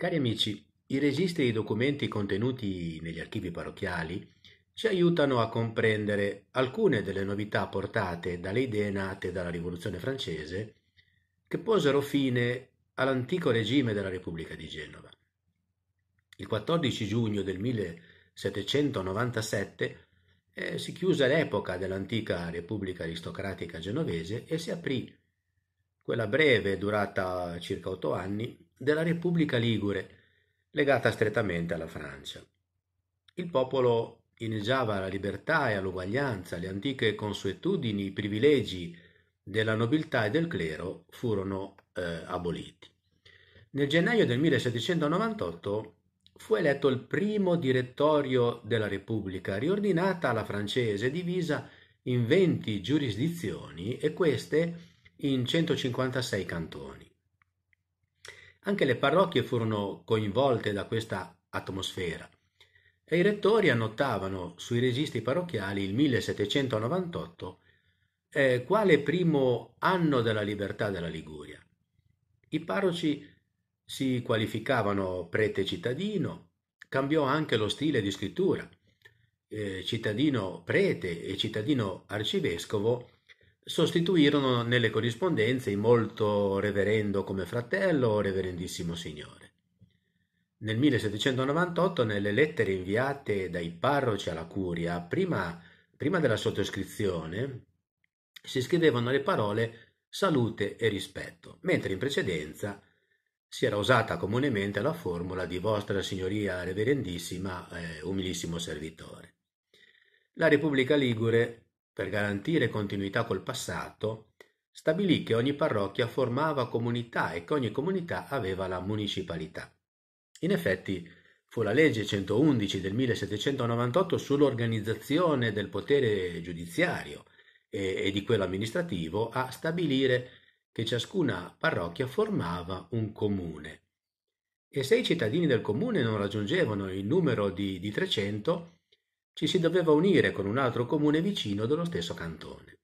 Cari amici, i registri e i documenti contenuti negli archivi parrocchiali ci aiutano a comprendere alcune delle novità portate dalle idee nate dalla Rivoluzione francese che posero fine all'antico regime della Repubblica di Genova. Il 14 giugno del 1797 eh, si chiuse l'epoca dell'antica Repubblica aristocratica genovese e si aprì quella breve, durata circa otto anni, della Repubblica Ligure, legata strettamente alla Francia. Il popolo inneggiava la libertà e all'uguaglianza, le antiche consuetudini, i privilegi della nobiltà e del clero furono eh, aboliti. Nel gennaio del 1798 fu eletto il primo direttorio della Repubblica, riordinata alla francese, divisa in 20 giurisdizioni e queste in 156 cantoni. Anche le parrocchie furono coinvolte da questa atmosfera e i rettori annotavano sui registri parrocchiali il 1798 eh, quale primo anno della libertà della Liguria. I parroci si qualificavano prete cittadino, cambiò anche lo stile di scrittura. Eh, cittadino prete e cittadino arcivescovo sostituirono nelle corrispondenze il molto reverendo come fratello o reverendissimo signore. Nel 1798, nelle lettere inviate dai parroci alla curia, prima, prima, della sottoscrizione, si scrivevano le parole salute e rispetto, mentre in precedenza si era usata comunemente la formula di Vostra Signoria Reverendissima, eh, umilissimo servitore. La Repubblica Ligure per garantire continuità col passato, stabilì che ogni parrocchia formava comunità e che ogni comunità aveva la municipalità. In effetti, fu la legge 111 del 1798 sull'organizzazione del potere giudiziario e, e di quello amministrativo a stabilire che ciascuna parrocchia formava un comune. E se i cittadini del comune non raggiungevano il numero di, di 300, ci si doveva unire con un altro comune vicino dello stesso cantone.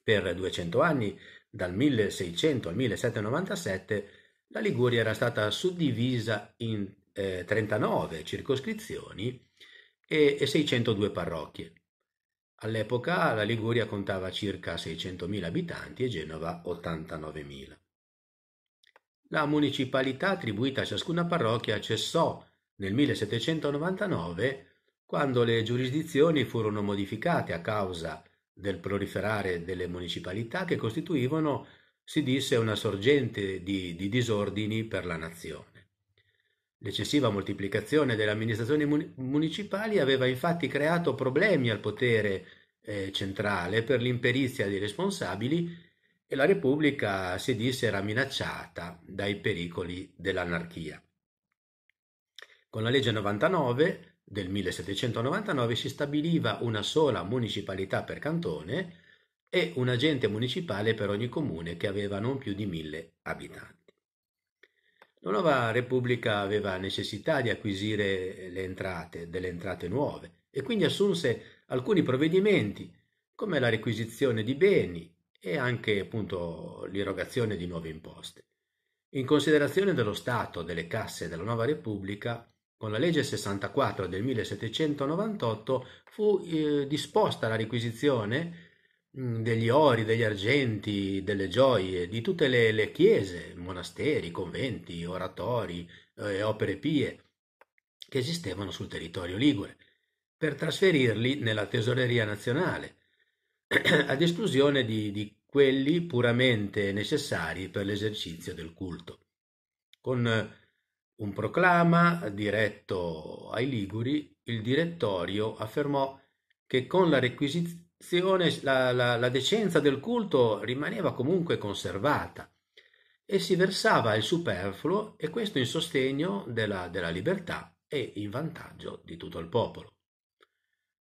Per 200 anni, dal 1600 al 1797, la Liguria era stata suddivisa in eh, 39 circoscrizioni e, e 602 parrocchie. All'epoca la Liguria contava circa 600.000 abitanti e Genova 89.000. La municipalità attribuita a ciascuna parrocchia cessò nel 1799 quando le giurisdizioni furono modificate a causa del proliferare delle municipalità che costituivano, si disse, una sorgente di, di disordini per la nazione. L'eccessiva moltiplicazione delle amministrazioni municipali aveva infatti creato problemi al potere eh, centrale per l'imperizia dei responsabili e la Repubblica si disse era minacciata dai pericoli dell'anarchia. Con la legge 99 del 1799 si stabiliva una sola municipalità per cantone e un agente municipale per ogni comune che aveva non più di mille abitanti. La nuova repubblica aveva necessità di acquisire le entrate, delle entrate nuove e quindi assunse alcuni provvedimenti come la requisizione di beni e anche appunto l'irrogazione di nuove imposte. In considerazione dello stato delle casse della nuova repubblica, con la legge 64 del 1798 fu eh, disposta la requisizione mm, degli ori, degli argenti, delle gioie di tutte le, le chiese, monasteri, conventi, oratori, eh, opere pie che esistevano sul territorio ligure, per trasferirli nella tesoreria nazionale, ad esclusione di, di quelli puramente necessari per l'esercizio del culto. Con eh, un proclama diretto ai Liguri, il Direttorio affermò che con la requisizione la, la, la decenza del culto rimaneva comunque conservata e si versava il superfluo e questo in sostegno della, della libertà e in vantaggio di tutto il popolo.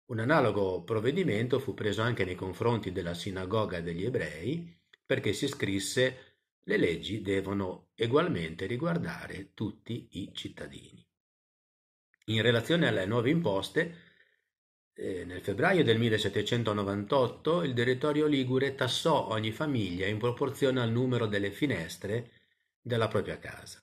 Un analogo provvedimento fu preso anche nei confronti della sinagoga degli ebrei perché si scrisse le leggi devono egualmente riguardare tutti i cittadini. In relazione alle nuove imposte, eh, nel febbraio del 1798 il territorio ligure tassò ogni famiglia in proporzione al numero delle finestre della propria casa.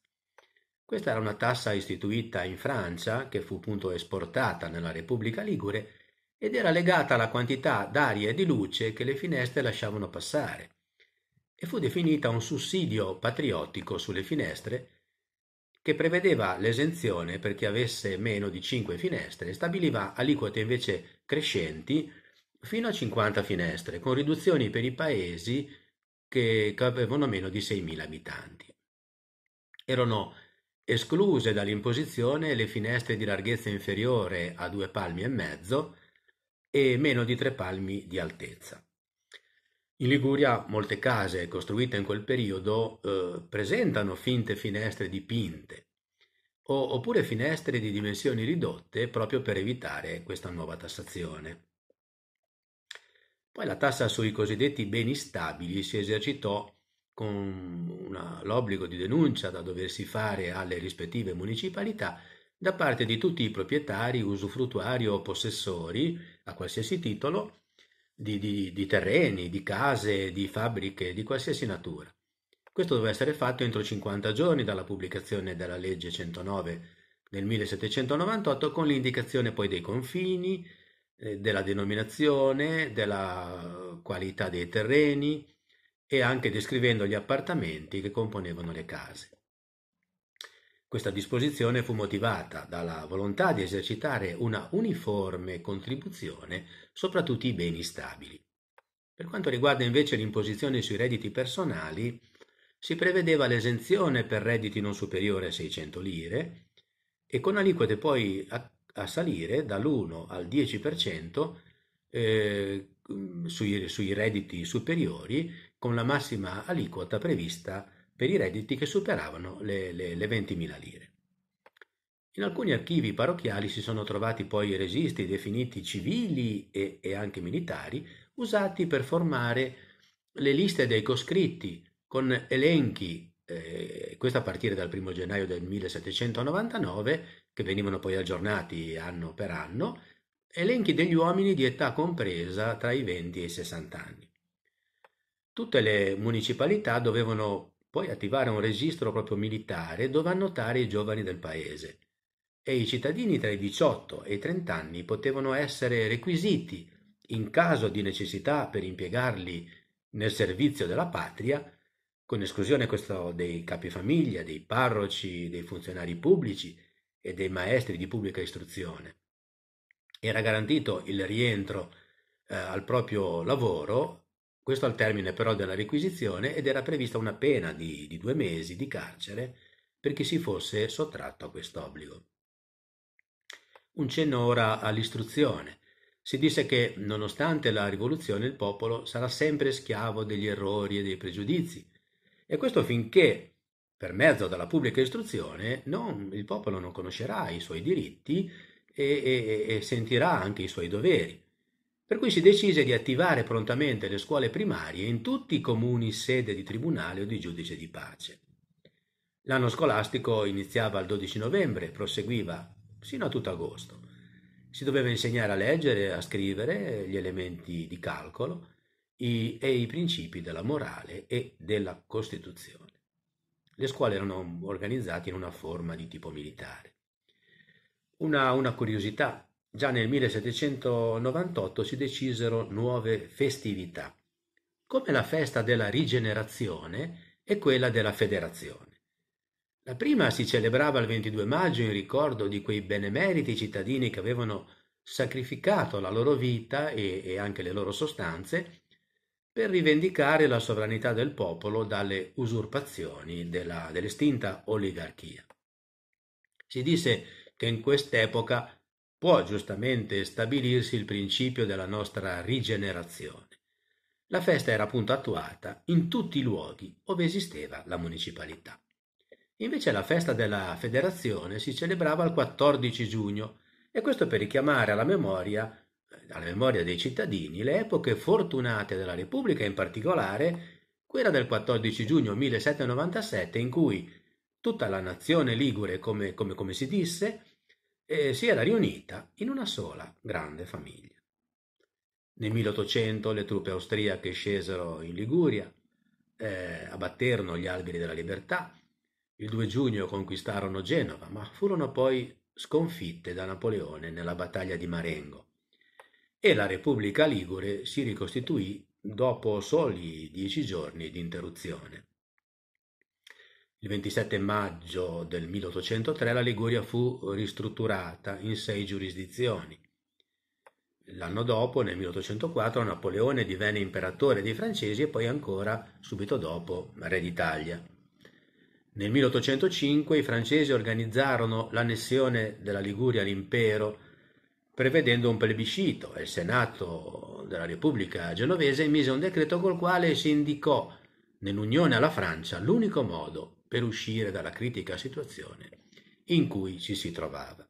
Questa era una tassa istituita in Francia, che fu appunto esportata nella Repubblica Ligure, ed era legata alla quantità d'aria e di luce che le finestre lasciavano passare e fu definita un sussidio patriottico sulle finestre che prevedeva l'esenzione per chi avesse meno di 5 finestre e stabiliva aliquote invece crescenti fino a 50 finestre, con riduzioni per i paesi che avevano meno di 6.000 abitanti. Erano escluse dall'imposizione le finestre di larghezza inferiore a due palmi e mezzo e meno di tre palmi di altezza. In Liguria molte case costruite in quel periodo eh, presentano finte finestre dipinte o, oppure finestre di dimensioni ridotte proprio per evitare questa nuova tassazione. Poi la tassa sui cosiddetti beni stabili si esercitò con una, l'obbligo di denuncia da doversi fare alle rispettive municipalità da parte di tutti i proprietari, usufruttuari o possessori a qualsiasi titolo di, di, di terreni, di case, di fabbriche, di qualsiasi natura. Questo doveva essere fatto entro 50 giorni dalla pubblicazione della legge 109 del 1798 con l'indicazione poi dei confini, eh, della denominazione, della qualità dei terreni e anche descrivendo gli appartamenti che componevano le case. Questa disposizione fu motivata dalla volontà di esercitare una uniforme contribuzione soprattutto i beni stabili. Per quanto riguarda invece l'imposizione sui redditi personali, si prevedeva l'esenzione per redditi non superiori a 600 lire e con aliquote poi a, a salire dall'1 al 10% eh, sui, sui redditi superiori con la massima aliquota prevista per i redditi che superavano le, le, le 20.000 lire. In alcuni archivi parrocchiali si sono trovati poi registi definiti civili e, e, anche militari, usati per formare le liste dei coscritti con elenchi, eh, questo a partire dal 1 gennaio del 1799, che venivano poi aggiornati anno per anno, elenchi degli uomini di età compresa tra i 20 e i 60 anni. Tutte le municipalità dovevano poi attivare un registro proprio militare dove annotare i giovani del paese e i cittadini tra i 18 e i 30 anni potevano essere requisiti in caso di necessità per impiegarli nel servizio della patria, con esclusione questo dei capifamiglia, dei parroci, dei funzionari pubblici e dei maestri di pubblica istruzione. Era garantito il rientro eh, al proprio lavoro, questo al termine però della requisizione, ed era prevista una pena di, di due mesi di carcere per chi si fosse sottratto a quest'obbligo. Un cenno ora all'istruzione. Si disse che, nonostante la rivoluzione, il popolo sarà sempre schiavo degli errori e dei pregiudizi. E questo finché, per mezzo della pubblica istruzione, non, il popolo non conoscerà i suoi diritti e, e, e sentirà anche i suoi doveri. Per cui si decise di attivare prontamente le scuole primarie in tutti i comuni sede di tribunale o di giudice di pace. L'anno scolastico iniziava il 12 novembre, proseguiva sino a tutto agosto. Si doveva insegnare a leggere e a scrivere gli elementi di calcolo i, e i principi della morale e della Costituzione. Le scuole erano organizzate in una forma di tipo militare. Una, una curiosità, già nel 1798 si decisero nuove festività, come la festa della rigenerazione e quella della federazione. La prima si celebrava il 22 maggio in ricordo di quei benemeriti cittadini che avevano sacrificato la loro vita e, e anche le loro sostanze per rivendicare la sovranità del popolo dalle usurpazioni della, dell'estinta oligarchia. Si disse che in quest'epoca può giustamente stabilirsi il principio della nostra rigenerazione. La festa era appunto attuata in tutti i luoghi dove esisteva la municipalità. Invece la festa della federazione si celebrava il 14 giugno e questo per richiamare alla memoria, eh, alla memoria dei cittadini le epoche fortunate della Repubblica, in particolare quella del 14 giugno 1797 in cui tutta la nazione ligure, come, come, come si disse, eh, si era riunita in una sola grande famiglia. Nel 1800 le truppe austriache scesero in Liguria, eh, abbatterono gli alberi della libertà, il 2 giugno conquistarono Genova, ma furono poi sconfitte da Napoleone nella battaglia di Marengo e la Repubblica Ligure si ricostituì dopo soli dieci giorni di interruzione. Il 27 maggio del 1803 la Liguria fu ristrutturata in sei giurisdizioni. L'anno dopo, nel 1804, Napoleone divenne imperatore dei francesi e poi ancora, subito dopo, re d'Italia. Nel 1805 i francesi organizzarono l'annessione della Liguria all'impero prevedendo un plebiscito e il Senato della Repubblica genovese emise un decreto col quale si indicò nell'unione alla Francia l'unico modo per uscire dalla critica situazione in cui ci si trovava.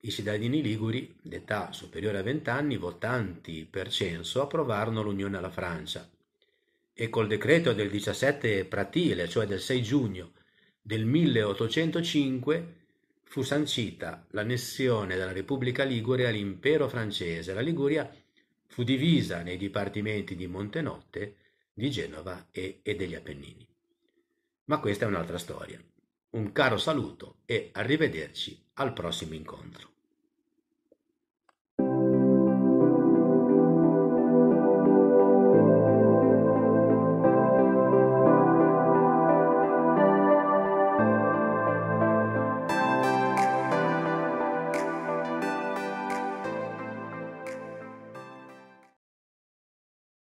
I cittadini liguri, d'età superiore a vent'anni, votanti per censo, approvarono l'unione alla Francia e col decreto del 17 Pratile, cioè del 6 giugno del 1805 fu sancita l'annessione della Repubblica Ligure all'impero francese. La Liguria fu divisa nei dipartimenti di Montenotte, di Genova e, e degli Appennini. Ma questa è un'altra storia. Un caro saluto e arrivederci al prossimo incontro.